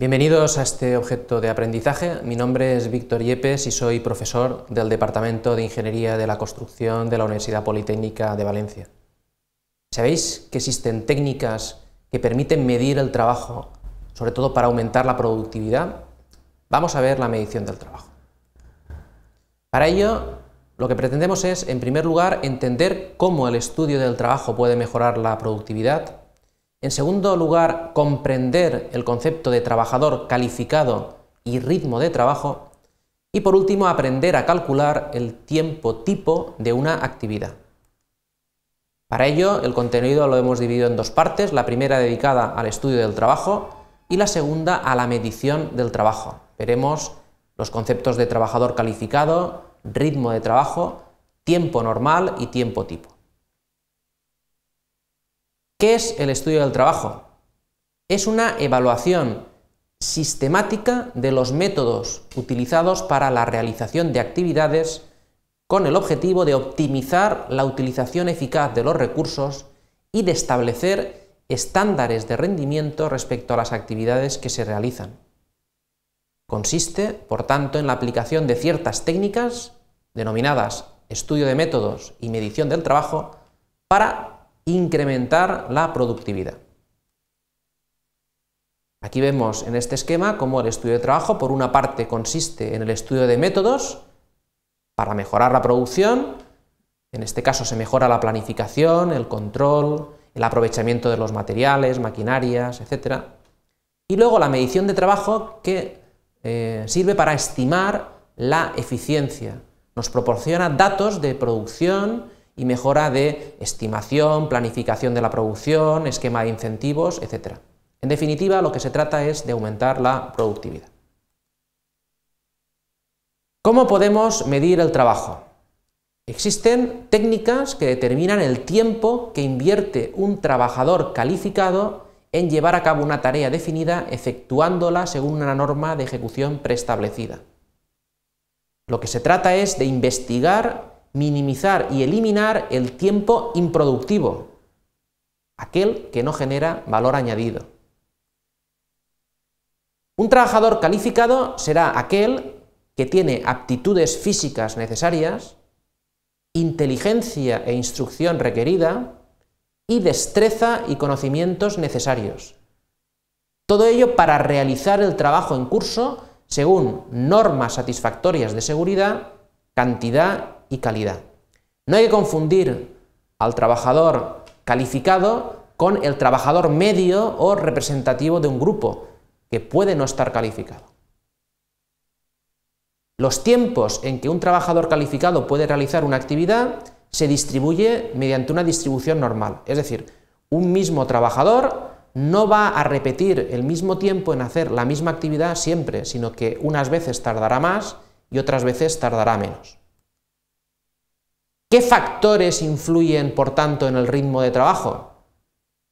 Bienvenidos a este objeto de aprendizaje. Mi nombre es Víctor Yepes y soy profesor del Departamento de Ingeniería de la Construcción de la Universidad Politécnica de Valencia. ¿Sabéis que existen técnicas que permiten medir el trabajo, sobre todo para aumentar la productividad? Vamos a ver la medición del trabajo. Para ello, lo que pretendemos es, en primer lugar, entender cómo el estudio del trabajo puede mejorar la productividad en segundo lugar, comprender el concepto de trabajador calificado y ritmo de trabajo. Y por último, aprender a calcular el tiempo tipo de una actividad. Para ello, el contenido lo hemos dividido en dos partes, la primera dedicada al estudio del trabajo y la segunda a la medición del trabajo. Veremos los conceptos de trabajador calificado, ritmo de trabajo, tiempo normal y tiempo tipo. ¿Qué es el estudio del trabajo? Es una evaluación sistemática de los métodos utilizados para la realización de actividades con el objetivo de optimizar la utilización eficaz de los recursos y de establecer estándares de rendimiento respecto a las actividades que se realizan. Consiste, por tanto, en la aplicación de ciertas técnicas, denominadas estudio de métodos y medición del trabajo, para incrementar la productividad. Aquí vemos en este esquema cómo el estudio de trabajo, por una parte, consiste en el estudio de métodos para mejorar la producción, en este caso se mejora la planificación, el control, el aprovechamiento de los materiales, maquinarias, etc. Y luego la medición de trabajo que eh, sirve para estimar la eficiencia. Nos proporciona datos de producción y mejora de estimación, planificación de la producción, esquema de incentivos, etc. En definitiva, lo que se trata es de aumentar la productividad. ¿Cómo podemos medir el trabajo? Existen técnicas que determinan el tiempo que invierte un trabajador calificado en llevar a cabo una tarea definida efectuándola según una norma de ejecución preestablecida. Lo que se trata es de investigar minimizar y eliminar el tiempo improductivo, aquel que no genera valor añadido. Un trabajador calificado será aquel que tiene aptitudes físicas necesarias, inteligencia e instrucción requerida y destreza y conocimientos necesarios. Todo ello para realizar el trabajo en curso según normas satisfactorias de seguridad, cantidad y calidad. No hay que confundir al trabajador calificado con el trabajador medio o representativo de un grupo, que puede no estar calificado. Los tiempos en que un trabajador calificado puede realizar una actividad se distribuye mediante una distribución normal, es decir, un mismo trabajador no va a repetir el mismo tiempo en hacer la misma actividad siempre, sino que unas veces tardará más y otras veces tardará menos. ¿Qué factores influyen, por tanto, en el ritmo de trabajo?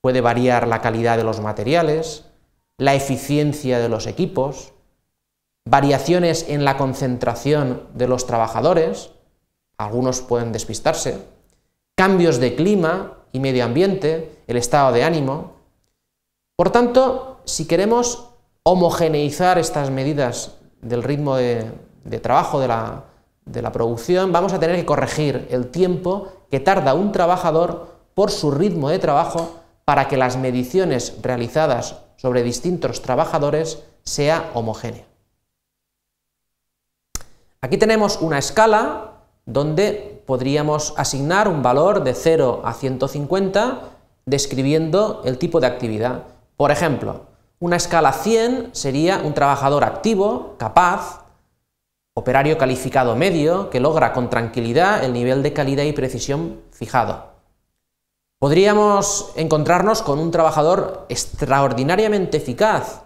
Puede variar la calidad de los materiales, la eficiencia de los equipos, variaciones en la concentración de los trabajadores, algunos pueden despistarse, cambios de clima y medio ambiente, el estado de ánimo. Por tanto, si queremos homogeneizar estas medidas del ritmo de, trabajo de la, de la producción, vamos a tener que corregir el tiempo que tarda un trabajador por su ritmo de trabajo para que las mediciones realizadas sobre distintos trabajadores sea homogénea. Aquí tenemos una escala donde podríamos asignar un valor de 0 a 150 describiendo el tipo de actividad. Por ejemplo, una escala 100 sería un trabajador activo, capaz, operario calificado medio que logra con tranquilidad el nivel de calidad y precisión fijado. Podríamos encontrarnos con un trabajador extraordinariamente eficaz,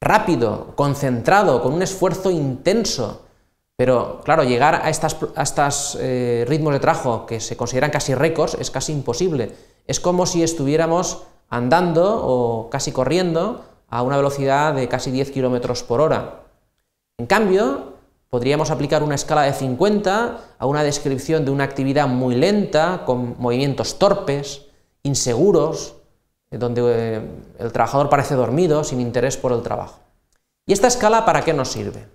rápido, concentrado, con un esfuerzo intenso, pero claro, llegar a estos estas, eh, ritmos de trabajo que se consideran casi récords es casi imposible. Es como si estuviéramos andando o casi corriendo a una velocidad de casi 10 km por hora. En cambio, Podríamos aplicar una escala de 50 a una descripción de una actividad muy lenta, con movimientos torpes, inseguros, eh, donde eh, el trabajador parece dormido, sin interés por el trabajo. ¿Y esta escala para qué nos sirve?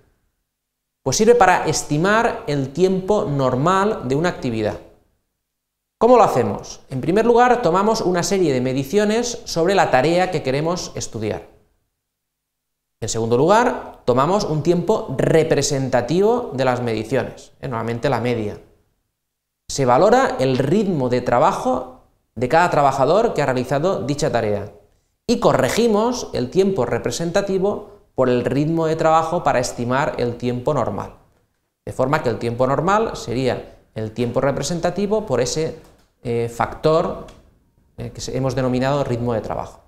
Pues sirve para estimar el tiempo normal de una actividad. ¿Cómo lo hacemos? En primer lugar, tomamos una serie de mediciones sobre la tarea que queremos estudiar. En segundo lugar, tomamos un tiempo representativo de las mediciones, eh, normalmente la media. Se valora el ritmo de trabajo de cada trabajador que ha realizado dicha tarea y corregimos el tiempo representativo por el ritmo de trabajo para estimar el tiempo normal. De forma que el tiempo normal sería el tiempo representativo por ese eh, factor eh, que hemos denominado ritmo de trabajo.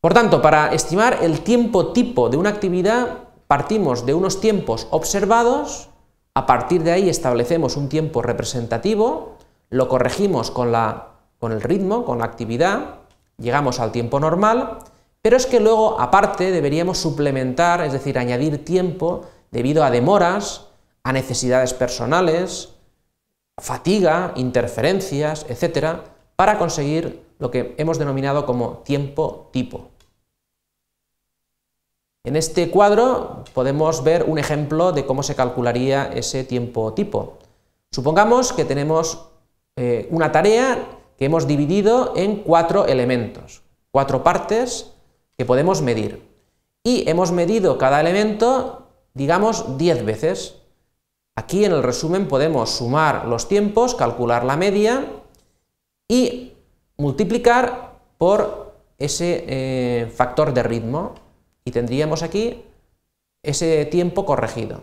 Por tanto, para estimar el tiempo tipo de una actividad, partimos de unos tiempos observados, a partir de ahí establecemos un tiempo representativo, lo corregimos con, con el ritmo, con la actividad, llegamos al tiempo normal, pero es que luego, aparte, deberíamos suplementar, es decir, añadir tiempo debido a demoras, a necesidades personales, fatiga, interferencias, etcétera, para conseguir lo que hemos denominado como tiempo tipo. En este cuadro podemos ver un ejemplo de cómo se calcularía ese tiempo tipo. Supongamos que tenemos eh, una tarea que hemos dividido en cuatro elementos, cuatro partes que podemos medir. Y hemos medido cada elemento, digamos, diez veces. Aquí en el resumen podemos sumar los tiempos, calcular la media y multiplicar por ese eh, factor de ritmo, y tendríamos aquí ese tiempo corregido.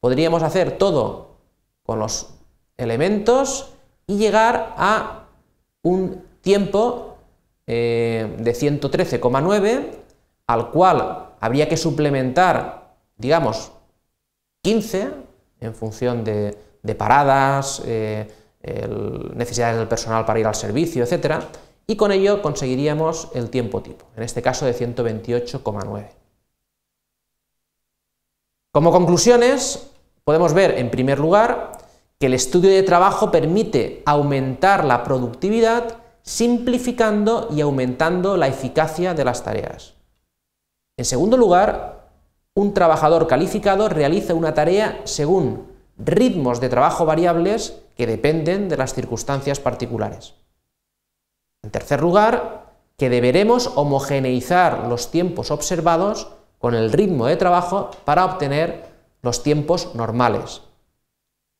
Podríamos hacer todo con los elementos y llegar a un tiempo eh, de 113,9 al cual habría que suplementar, digamos, 15 en función de, paradas, eh, necesidades del personal para ir al servicio, etcétera, y con ello conseguiríamos el tiempo tipo, en este caso de 128,9. Como conclusiones, podemos ver, en primer lugar, que el estudio de trabajo permite aumentar la productividad simplificando y aumentando la eficacia de las tareas. En segundo lugar, un trabajador calificado realiza una tarea según ritmos de trabajo variables que dependen de las circunstancias particulares. En tercer lugar, que deberemos homogeneizar los tiempos observados con el ritmo de trabajo para obtener los tiempos normales.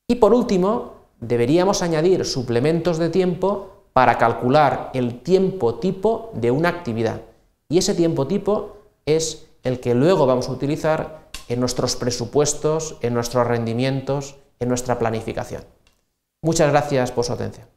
Y por último, deberíamos añadir suplementos de tiempo para calcular el tiempo tipo de una actividad. Y ese tiempo tipo es el que luego vamos a utilizar en nuestros presupuestos, en nuestros rendimientos, en nuestra planificación. Muchas gracias por su atención.